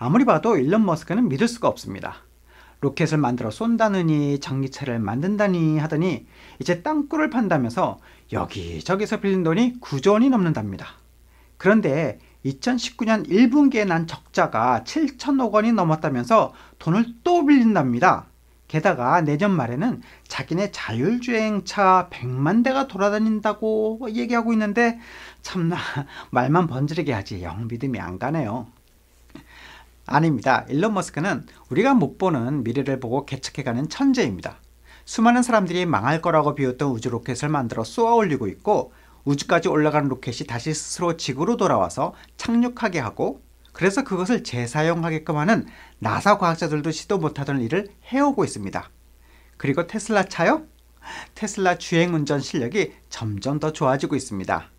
아무리 봐도 일론 머스크는 믿을 수가 없습니다. 로켓을 만들어 쏜다느니 장기차를 만든다니 하더니 이제 땅굴을 판다면서 여기저기서 빌린 돈이 9조 원이 넘는답니다. 그런데 2019년 1분기에 난 적자가 7천억 원이 넘었다면서 돈을 또 빌린답니다. 게다가 내년 말에는 자기네 자율주행차 100만 대가 돌아다닌다고 얘기하고 있는데 참나 말만 번지르게 하지 영 믿음이 안 가네요. 아닙니다. 일론 머스크는 우리가 못 보는 미래를 보고 개척해가는 천재입니다. 수많은 사람들이 망할 거라고 비웃던 우주 로켓을 만들어 쏘아 올리고 있고 우주까지 올라가는 로켓이 다시 스스로 지구로 돌아와서 착륙하게 하고 그래서 그것을 재사용하게끔 하는 나사 과학자들도 시도 못하던 일을 해오고 있습니다. 그리고 테슬라 차요? 테슬라 주행 운전 실력이 점점 더 좋아지고 있습니다.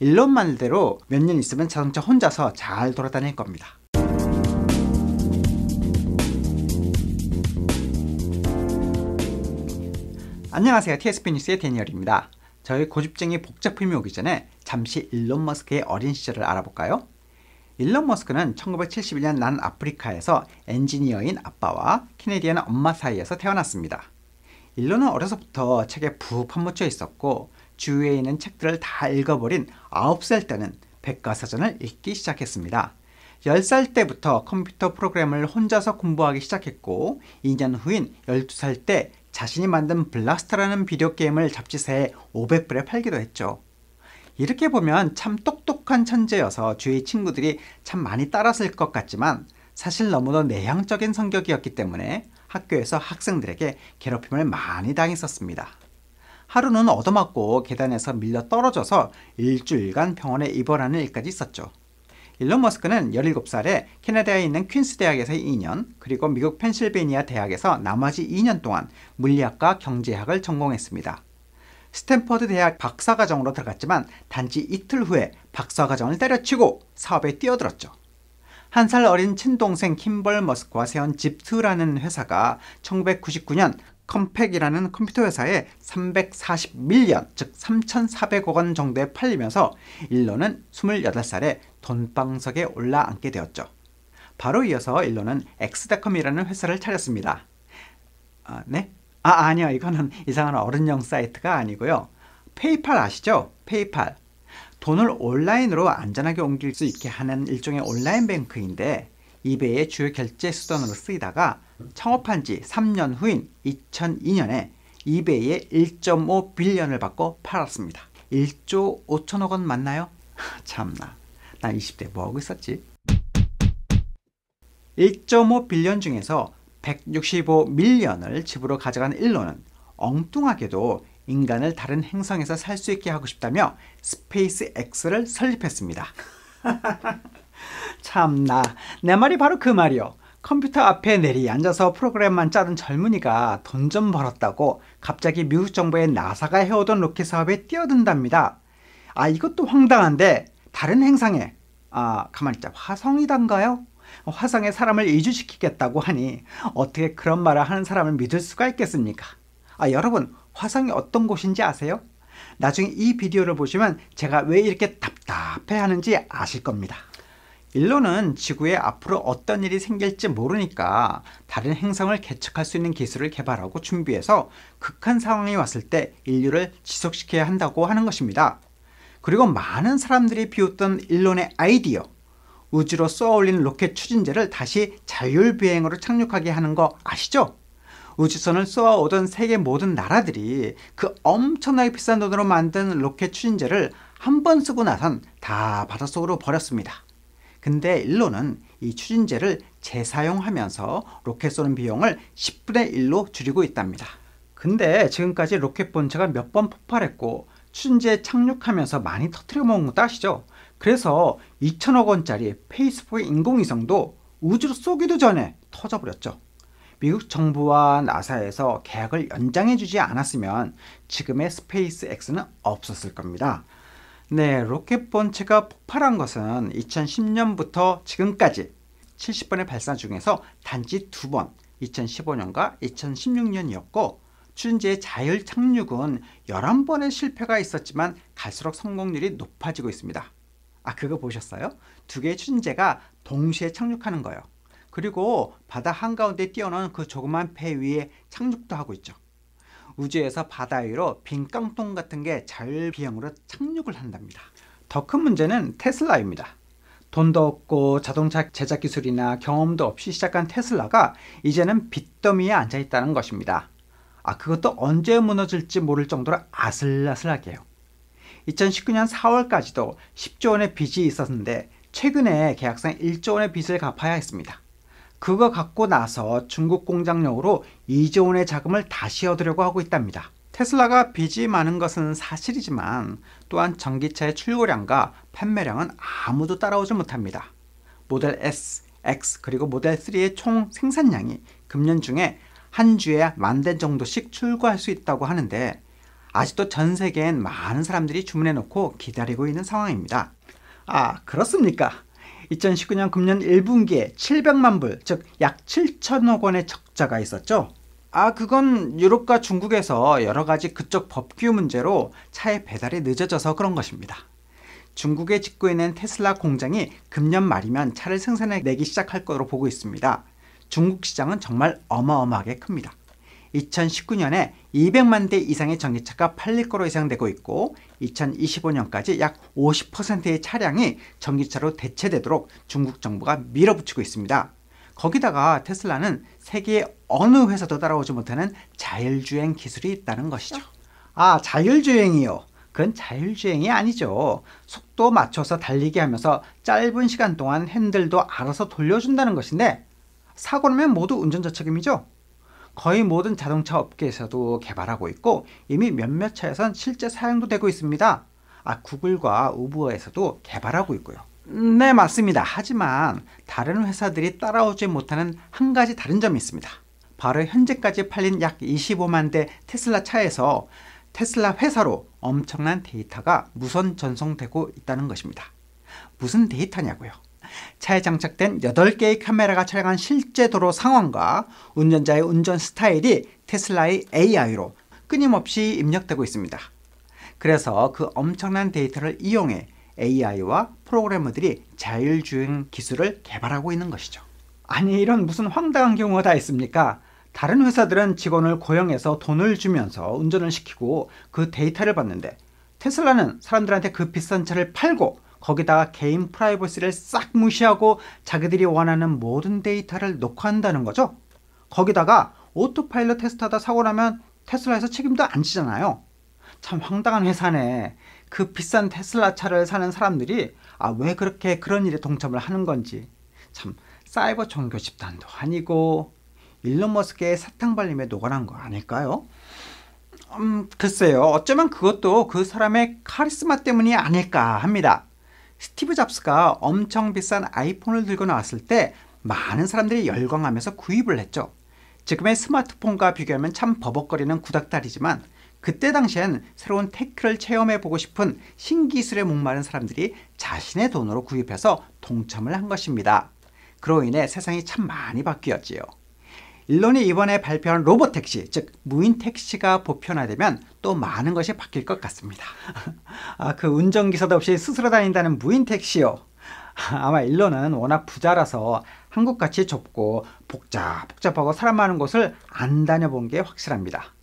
일론 말대로 몇 년 있으면 자동차 혼자서 잘 돌아다닐 겁니다. 안녕하세요. TSP 뉴스의 데니얼입니다. 저희 고집쟁이 복잡품이 오기 전에 잠시 일론 머스크의 어린 시절을 알아볼까요? 일론 머스크는 1971년 난 아프리카에서 엔지니어인 아빠와 캐네디안 엄마 사이에서 태어났습니다. 일론은 어려서부터 책에 푹 파묻혀 있었고 주위에 있는 책들을 다 읽어버린 9살 때는 백과사전을 읽기 시작했습니다. 10살 때부터 컴퓨터 프로그램을 혼자서 공부하기 시작했고 2년 후인 12살 때 자신이 만든 블라스터라는 비디오 게임을 잡지사에 500불에 팔기도 했죠. 이렇게 보면 참 똑똑한 천재여서 주위 친구들이 참 많이 따랐을 것 같지만 사실 너무도 내향적인 성격이었기 때문에 학교에서 학생들에게 괴롭힘을 많이 당했었습니다. 하루는 얻어맞고 계단에서 밀려 떨어져서 일주일간 병원에 입원하는 일까지 있었죠. 일론 머스크는 17살에 캐나다에 있는 퀸스 대학에서 2년, 그리고 미국 펜실베니아 대학에서 나머지 2년 동안 물리학과 경제학을 전공했습니다. 스탠퍼드 대학 박사과정으로 들어갔지만 단지 이틀 후에 박사과정을 때려치고 사업에 뛰어들었죠. 한 살 어린 친동생 킴벌 머스크와 세운 집트라는 회사가 1999년 컴팩이라는 컴퓨터 회사에 340밀리언, 즉 3,400억 원 정도에 팔리면서 일러는 28살에 돈방석에 올라앉게 되었죠. 바로 이어서 일론은 엑스닷컴이라는 회사를 차렸습니다. 아, 네? 아, 아니요. 이거는 이상한 어른용 사이트가 아니고요. 페이팔 아시죠? 페이팔. 돈을 온라인으로 안전하게 옮길 수 있게 하는 일종의 온라인 뱅크인데 이베이의 주요 결제 수단으로 쓰이다가 창업한 지 3년 후인 2002년에 이베이에 1.5 빌리언을 받고 팔았습니다. 1조 5천억 원 맞나요? 참나. 나 20대 뭐하고 있었지? 1.5 빌리언 중에서 165 밀리언을 집으로 가져간 일론은 엉뚱하게도 인간을 다른 행성에서 살 수 있게 하고 싶다며 스페이스 X를 설립했습니다. 참나, 내 말이 바로 그 말이요. 컴퓨터 앞에 내리앉아서 프로그램만 짜던 젊은이가 돈 좀 벌었다고 갑자기 미국 정부의 나사가 해오던 로켓 사업에 뛰어든답니다. 아, 이것도 황당한데 다른 행상에 아 가만히 있자 화성이던가요? 화성에 사람을 이주시키겠다고 하니 어떻게 그런 말을 하는 사람을 믿을 수가 있겠습니까? 아 여러분 화성이 어떤 곳인지 아세요? 나중에 이 비디오를 보시면 제가 왜 이렇게 답답해 하는지 아실 겁니다. 일류는 지구에 앞으로 어떤 일이 생길지 모르니까 다른 행성을 개척할 수 있는 기술을 개발하고 준비해서 극한 상황이 왔을 때 인류를 지속시켜야 한다고 하는 것입니다. 그리고 많은 사람들이 비웃던 일론의 아이디어 우주로 쏘아올린 로켓 추진제를 다시 자율비행으로 착륙하게 하는 거 아시죠? 우주선을 쏘아오던 세계 모든 나라들이 그 엄청나게 비싼 돈으로 만든 로켓 추진제를 한 번 쓰고 나선 다 바닷속으로 버렸습니다. 근데 일론은 이 추진제를 재사용하면서 로켓 쏘는 비용을 10분의 1로 줄이고 있답니다. 근데 지금까지 로켓 본체가 몇 번 폭발했고 춘제 착륙하면서 많이 터트려 먹은 거 따시죠? 그래서 2천억 원짜리 페이스포의 인공위성도 우주로 쏘기도 전에 터져버렸죠. 미국 정부와 나사에서 계약을 연장해주지 않았으면 지금의 스페이스X는 없었을 겁니다. 네, 로켓 본체가 폭발한 것은 2010년부터 지금까지 70번의 발사 중에서 단지 두 번, 2015년과 2016년이었고 추진제의 자율 착륙은 11번의 실패가 있었지만 갈수록 성공률이 높아지고 있습니다. 아 그거 보셨어요? 두 개의 추진제가 동시에 착륙하는 거예요. 그리고 바다 한가운데 뛰어난그 조그만 배 위에 착륙도 하고 있죠. 우주에서 바다 위로 빈 깡통 같은 게 자율 비행으로 착륙을 한답니다. 더 큰 문제는 테슬라입니다. 돈도 없고 자동차 제작 기술이나 경험도 없이 시작한 테슬라가 이제는 빚더미에 앉아 있다는 것입니다. 아, 그것도 언제 무너질지 모를 정도로 아슬아슬하게요. 2019년 4월까지도 10조 원의 빚이 있었는데 최근에 계약상 1조 원의 빚을 갚아야 했습니다. 그거 갖고 나서 중국 공장용으로 2조 원의 자금을 다시 얻으려고 하고 있답니다. 테슬라가 빚이 많은 것은 사실이지만 또한 전기차의 출고량과 판매량은 아무도 따라오지 못합니다. 모델 S, X 그리고 모델 3의 총 생산량이 금년 중에 한 주에 만 대 정도씩 출고할 수 있다고 하는데 아직도 전 세계엔 많은 사람들이 주문해놓고 기다리고 있는 상황입니다. 아, 그렇습니까? 2019년 금년 1분기에 700만 불, 즉 약 7천억 원의 적자가 있었죠. 아, 그건 유럽과 중국에서 여러 가지 그쪽 법규 문제로 차의 배달이 늦어져서 그런 것입니다. 중국에 짓고 있는 테슬라 공장이 금년 말이면 차를 생산해 내기 시작할 것으로 보고 있습니다. 중국 시장은 정말 어마어마하게 큽니다. 2019년에 200만 대 이상의 전기차가 팔릴 거로 예상되고 있고 2025년까지 약 50%의 차량이 전기차로 대체되도록 중국 정부가 밀어붙이고 있습니다. 거기다가 테슬라는 세계 어느 회사도 따라오지 못하는 자율주행 기술이 있다는 것이죠. 아, 자율주행이요. 그건 자율주행이 아니죠. 속도 맞춰서 달리게 하면서 짧은 시간 동안 핸들도 알아서 돌려준다는 것인데 사고라면 모두 운전자 책임이죠. 거의 모든 자동차 업계에서도 개발하고 있고 이미 몇몇 차에선 실제 사용도 되고 있습니다. 아, 구글과 우버에서도 개발하고 있고요. 네, 맞습니다. 하지만 다른 회사들이 따라오지 못하는 한 가지 다른 점이 있습니다. 바로 현재까지 팔린 약 25만 대 테슬라 차에서 테슬라 회사로 엄청난 데이터가 무선 전송되고 있다는 것입니다. 무슨 데이터냐고요? 차에 장착된 8개의 카메라가 촬영한 실제 도로 상황과 운전자의 운전 스타일이 테슬라의 AI로 끊임없이 입력되고 있습니다. 그래서 그 엄청난 데이터를 이용해 AI와 프로그래머들이 자율주행 기술을 개발하고 있는 것이죠. 아니 이런 무슨 황당한 경우가 다 있습니까? 다른 회사들은 직원을 고용해서 돈을 주면서 운전을 시키고 그 데이터를 받는데 테슬라는 사람들한테 그 비싼 차를 팔고 거기다가 개인 프라이버시를 싹 무시하고 자기들이 원하는 모든 데이터를 녹화한다는 거죠. 거기다가 오토파일럿 테스트하다 사고 나면 테슬라에서 책임도 안 지잖아요. 참 황당한 회사네. 그 비싼 테슬라 차를 사는 사람들이 아, 왜 그렇게 그런 일에 동참을 하는 건지. 참 사이버 종교 집단도 아니고 일론 머스크의 사탕 발림에 녹아난 거 아닐까요? 음, 글쎄요. 어쩌면 그것도 그 사람의 카리스마 때문이 아닐까 합니다. 스티브 잡스가 엄청 비싼 아이폰을 들고 나왔을 때 많은 사람들이 열광하면서 구입을 했죠. 지금의 스마트폰과 비교하면 참 버벅거리는 구닥다리지만 그때 당시엔 새로운 테크를 체험해보고 싶은 신기술에 목마른 사람들이 자신의 돈으로 구입해서 동참을 한 것입니다. 그로 인해 세상이 참 많이 바뀌었지요. 일론이 이번에 발표한 로봇 택시, 즉 무인 택시가 보편화되면 또 많은 것이 바뀔 것 같습니다. 아, 그 운전기사도 없이 스스로 다닌다는 무인 택시요. 아마 일론은 워낙 부자라서 한국같이 좁고 복잡, 복잡하고 사람 많은 곳을 안 다녀본 게 확실합니다.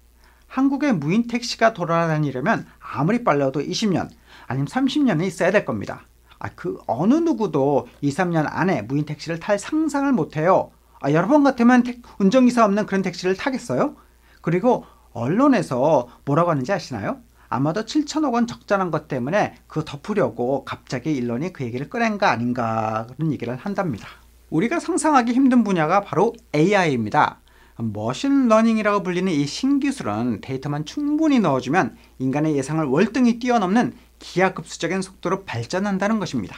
한국의 무인 택시가 돌아다니려면 아무리 빨라도 20년, 아니면 3 0년이 있어야 될 겁니다. 아, 그 어느 누구도 2, 3년 안에 무인 택시를 탈 상상을 못해요. 아, 여러 번 같으면 택, 운전기사 없는 그런 택시를 타겠어요? 그리고 언론에서 뭐라고 하는지 아시나요? 아마도 7천억 원적절한것 때문에 그거 덮으려고 갑자기 일론이 그 얘기를 꺼낸 거 아닌가 그런 얘기를 한답니다. 우리가 상상하기 힘든 분야가 바로 AI입니다. 머신러닝이라고 불리는 이 신기술은 데이터만 충분히 넣어주면 인간의 예상을 월등히 뛰어넘는 기하급수적인 속도로 발전한다는 것입니다.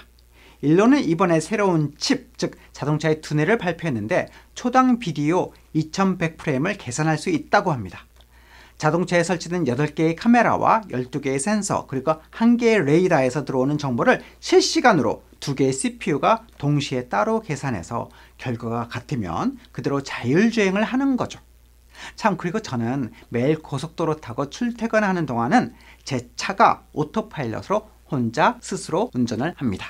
일론은 이번에 새로운 칩, 즉 자동차의 두뇌를 발표했는데 초당 비디오 2100프레임을 계산할수 있다고 합니다. 자동차에 설치된 8개의 카메라와 12개의 센서 그리고 1개의 레이더에서 들어오는 정보를 실시간으로 2개의 CPU가 동시에 따로 계산해서 결과가 같으면 그대로 자율주행을 하는 거죠. 참 그리고 저는 매일 고속도로 타고 출퇴근하는 동안은 제 차가 오토파일럿으로 혼자 스스로 운전을 합니다.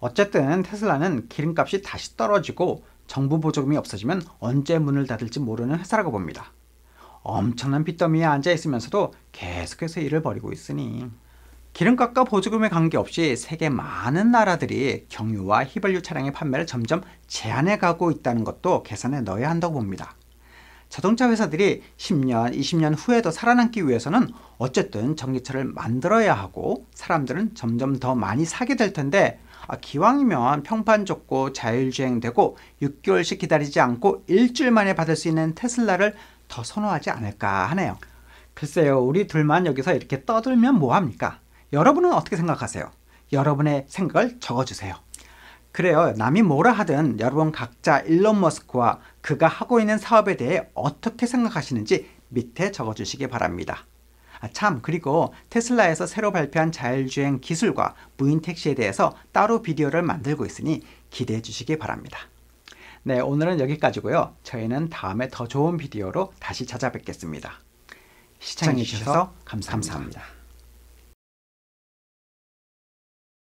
어쨌든 테슬라는 기름값이 다시 떨어지고 정부 보조금이 없어지면 언제 문을 닫을지 모르는 회사라고 봅니다. 엄청난 빚더미에 앉아 있으면서도 계속해서 일을 벌이고 있으니 기름값과 보조금의 관계없이 세계 많은 나라들이 경유와 휘발유 차량의 판매를 점점 제한해 가고 있다는 것도 계산에 넣어야 한다고 봅니다. 자동차 회사들이 10년, 20년 후에도 살아남기 위해서는 어쨌든 전기차를 만들어야 하고 사람들은 점점 더 많이 사게 될 텐데 아, 기왕이면 평판 좋고 자율주행되고 6개월씩 기다리지 않고 일주일 만에 받을 수 있는 테슬라를 더 선호하지 않을까 하네요. 글쎄요, 우리 둘만 여기서 이렇게 떠들면 뭐합니까? 여러분은 어떻게 생각하세요? 여러분의 생각을 적어주세요. 그래요. 남이 뭐라 하든 여러분 각자 일론 머스크와 그가 하고 있는 사업에 대해 어떻게 생각하시는지 밑에 적어주시기 바랍니다. 아, 참 그리고 테슬라에서 새로 발표한 자율주행 기술과 무인 택시에 대해서 따로 비디오를 만들고 있으니 기대해 주시기 바랍니다. 네 오늘은 여기까지고요. 저희는 다음에 더 좋은 비디오로 다시 찾아뵙겠습니다. 시청해주셔서 감사합니다. 감사합니다.